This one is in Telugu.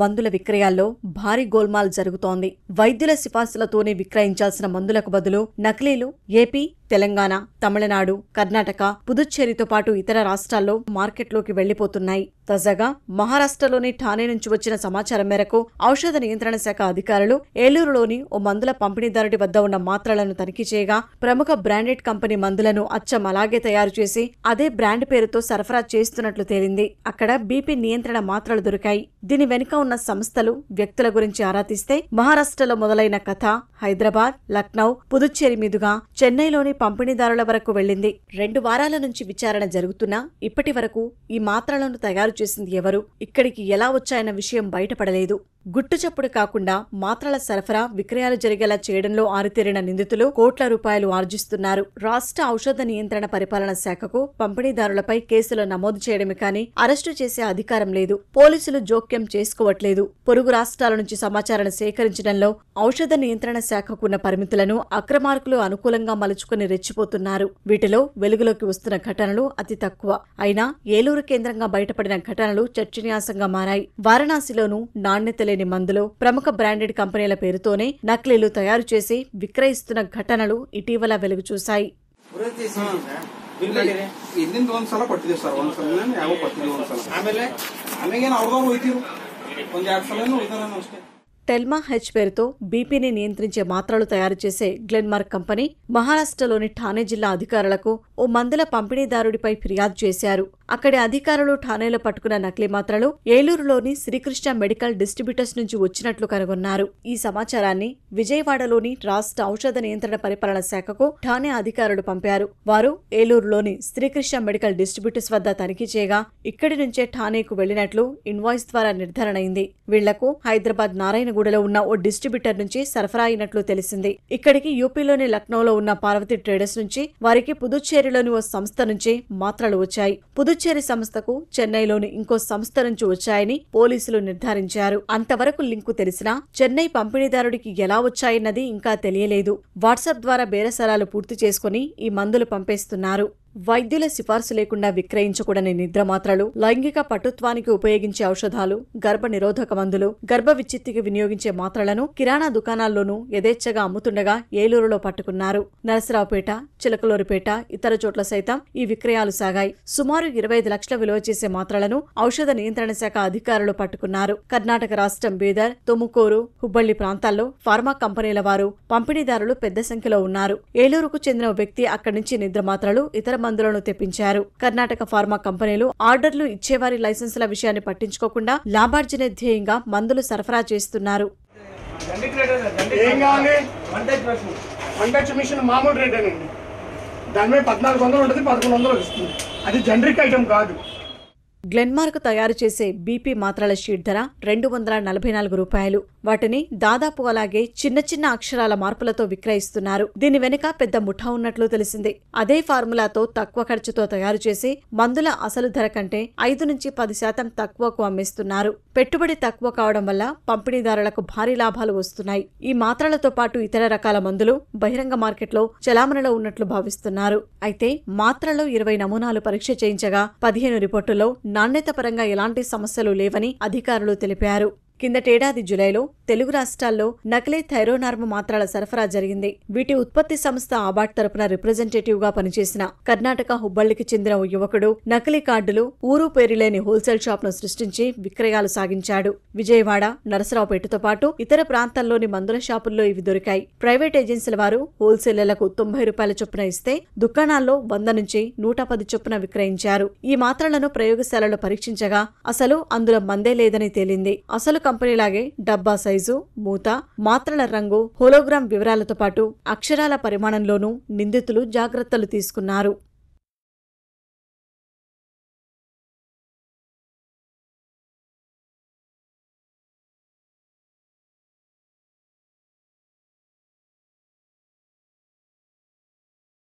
మందుల విక్రయాల్లో భారీ గోల్మాల్ జరుగుతోంది వైద్యుల సిఫార్సులతోనే విక్రయించాల్సిన మందులకు బదులు నకిలీలు ఏపీ తెలంగాణ తమిళనాడు కర్ణాటక పుదుచ్చేరితో పాటు ఇతర రాష్ట్రాల్లో మార్కెట్లోకి వెళ్లిపోతున్నాయి తాజాగా మహారాష్ట్రలోని ఠానే నుంచి వచ్చిన సమాచారం మేరకు ఔషధ నియంత్రణ శాఖ అధికారులు ఏలూరులోని ఓ మందుల పంపిణీదారుడి వద్ద ఉన్న మాత్రలను తనిఖీ చేయగా ప్రముఖ బ్రాండెడ్ కంపెనీ మందులను అచ్చం అలాగే తయారు చేసి అదే బ్రాండ్ పేరుతో సరఫరా చేస్తున్నట్లు తేలింది అక్కడ బీపీ నియంత్రణ మాత్రలు దొరికాయి దీని వెనుక ఉన్న సంస్థలు వ్యక్తుల గురించి ఆరా తీస్తే మహారాష్ట్రలో మొదలైన కథ హైదరాబాద్ లక్నౌ పుదుచ్చేరి మీదుగా చెన్నైలోని పంపిణీదారుల వరకు వెళ్లింది రెండు వారాల నుంచి విచారణ జరుగుతున్నా ఇప్పటి వరకు ఈ మాత్రలను తయారు చేసింది ఎవరు ఇక్కడికి ఎలా వచ్చాయన్న విషయం బయటపడలేదు గుట్టుచప్పుడు కాకుండా మాత్రల సరఫరా విక్రయాలు జరిగేలా చేయడంలో ఆరితేరిన నిందితులు కోట్ల రూపాయలు ఆర్జిస్తున్నారు రాష్ట్ర ఔషధ నియంత్రణ పరిపాలన శాఖకు పంపిణీదారులపై కేసులు నమోదు చేయడమే కానీ అరెస్టు చేసే అధికారం లేదు పోలీసులు జోక్యం చేసుకోవట్లేదు పొరుగు రాష్ట్రాల నుంచి సమాచారం సేకరించడంలో ఔషధ నియంత్రణ శాఖకున్న పరిమితులను అక్రమార్కులు అనుకూలంగా మలుచుకుని రెచ్చిపోతున్నారు వీటిలో వెలుగులోకి వస్తున్న ఘటనలు అతి తక్కువ అయినా ఏలూరు కేంద్రంగా బయటపడిన ఘటనలు చర్చనీయాసంగా మారాయి వారణాసిలోనూ నాణ్యత లేని మందులు ప్రముఖ బ్రాండెడ్ కంపెనీల పేరుతోనే నకిలీలు తయారు చేసి విక్రయిస్తున్న ఘటనలు ఇటీవల వెలుగు చూశాయి టెల్మా హెచ్ పేరుతో బీపీని నియంత్రించే మాత్రలు తయారు చేసే గ్లెన్మార్క్ కంపెనీ మహారాష్ట్రలోని ఠానే జిల్లా అధికారులకు ఓ మందుల పంపిణీదారుడిపై ఫిర్యాదు చేశారు అక్కడి అధికారులు ఠానేలో పట్టుకున్న నకిలీ మాత్రలు ఏలూరులోని శ్రీకృష్ణ మెడికల్ డిస్ట్రిబ్యూటర్స్ నుంచి వచ్చినట్లు కనుగొన్నారు ఈ సమాచారాన్ని విజయవాడలోని రాష్ట్ర ఔషధ నియంత్రణ పరిపాలన శాఖకు ఠానే అధికారులు పంపారు వారు ఏలూరులోని శ్రీకృష్ణ మెడికల్ డిస్ట్రిబ్యూటర్స్ వద్ద తనిఖీ చేయగా ఇక్కడి నుంచే ఠానేకు వెళ్లినట్లు ఇన్వాయిస్ ద్వారా నిర్ధారణ అయింది వీళ్లకు హైదరాబాద్ నారాయణ కొత్తగూడలో ఉన్న ఓ డిస్ట్రిబ్యూటర్ నుంచి సరఫరా అయినట్లు తెలిసింది ఇక్కడికి యూపీలోని లక్నోలో ఉన్న పార్వతి ట్రేడర్స్ నుంచి వారికి పుదుచ్చేరిలోని ఓ సంస్థ నుంచి మాత్రలు వచ్చాయి పుదుచ్చేరి సంస్థకు చెన్నైలోని ఇంకో సంస్థ నుంచి వచ్చాయని పోలీసులు నిర్ధారించారు అంతవరకు లింకు తెలిసినా చెన్నై పంపిణీదారుడికి ఎలా వచ్చాయన్నది ఇంకా తెలియలేదు వాట్సాప్ ద్వారా బేరసరాలు పూర్తి చేసుకుని ఈ మందులు పంపేస్తున్నారు వైద్యుల సిఫార్సు లేకుండా విక్రయించకూడని నిద్ర మాత్రలు లైంగిక పటుత్వానికి ఉపయోగించే ఔషధాలు గర్భ నిరోధక మందులు గర్భ విచ్చిత్తికి వినియోగించే మాత్రలను కిరాణా దుకాణాల్లోనూ యథేచ్ఛగా అమ్ముతుండగా ఏలూరులో పట్టుకున్నారు నరసరావుపేట చిలకలూరుపేట ఇతర చోట్ల సైతం ఈ విక్రయాలు సాగాయి సుమారు ఇరవై ఐదు లక్షల విలువ చేసే మాత్రలను ఔషధ నియంత్రణ శాఖ అధికారులు పట్టుకున్నారు కర్ణాటక రాష్ట్రం బీదర్ తుముకూరు హుబ్బళ్లి ప్రాంతాల్లో ఫార్మా కంపెనీల వారు పంపిణీదారులు పెద్ద సంఖ్యలో ఉన్నారు ఏలూరుకు చెందిన వ్యక్తి అక్కడి నుంచి నిద్ర మాత్రలు ఇతర మందులను తెప్పించారు కర్ణాటక ఫార్మా కంపెనీలు ఆర్డర్లు ఇచ్చేవారి లైసెన్సుల విషయాన్ని పట్టించుకోకుండా లాభార్జన ధ్యేయంగా మందులు సరఫరా చేస్తున్నారు దాని మీద పద్నాలుగు వందలు ఉంటుంది పదకొండు వందలు వస్తుంది అది జనరిక్ ఐటమ్ కాదు గ్లెన్మార్క్ తయారు చేసే బీపీ మాత్రల షీట్ ధర రెండు వందల నలభై నాలుగు రూపాయలు వాటిని దాదాపు అలాగే చిన్న చిన్న అక్షరాల మార్పులతో విక్రయిస్తున్నారు దీని వెనుక పెద్ద ముఠా ఉన్నట్లు తెలిసింది అదే ఫార్ములాతో తక్కువ ఖర్చుతో తయారు చేసి మందుల అసలు ధర కంటే ఐదు నుంచి పది శాతం తక్కువకు అమ్మేస్తున్నారు పెట్టుబడి తక్కువ కావడం వల్ల పంపిణీదారులకు భారీ లాభాలు వస్తున్నాయి ఈ మాత్రలతో పాటు ఇతర రకాల మందులు బహిరంగ మార్కెట్లో చలామణిలో ఉన్నట్లు భావిస్తున్నారు అయితే మాత్రలో ఇరవై నమూనాలు పరీక్ష చేయించగా పదిహేను రిపోర్టులో నాణ్యత పరంగా ఎలాంటి సమస్యలు లేవని అధికారులు తెలిపారు కిందటేడాది జులైలో తెలుగు రాష్ట్రాల్లో నకిలీ థైరోనార్మ మాత్రల సరఫరా జరిగింది వీటి ఉత్పత్తి సంస్థ ఆబాట్ తరపున రిప్రజెంటేటివ్ గా పనిచేసిన కర్ణాటక హుబ్బళ్లికి చెందిన ఓ యువకుడు నకిలీ కార్డులు ఊరు పేరు లేని హోల్సేల్ షాప్ ను సృష్టించి విక్రయాలు సాగించాడు విజయవాడ నరసరావుపేటతో పాటు ఇతర ప్రాంతాల్లోని మందుల షాపుల్లో ఇవి దొరికాయి ప్రైవేట్ ఏజెన్సీల వారు హోల్సేలర్లకు తొంభై రూపాయల చొప్పున ఇస్తే దుకాణాల్లో వంద నుంచి నూట పది చొప్పున విక్రయించారు ఈ మాత్రలను ప్రయోగశాలలో పరీక్షించగా అసలు అందులో మందే లేదని తేలింది అసలు కంపెనీ లాగే డబ్బా సైజు మూత మాత్రల రంగు హోలోగ్రామ్ వివరాలతో పాటు అక్షరాల పరిమాణంలోనూ నిందితులు జాగ్రత్తలు తీసుకున్నారు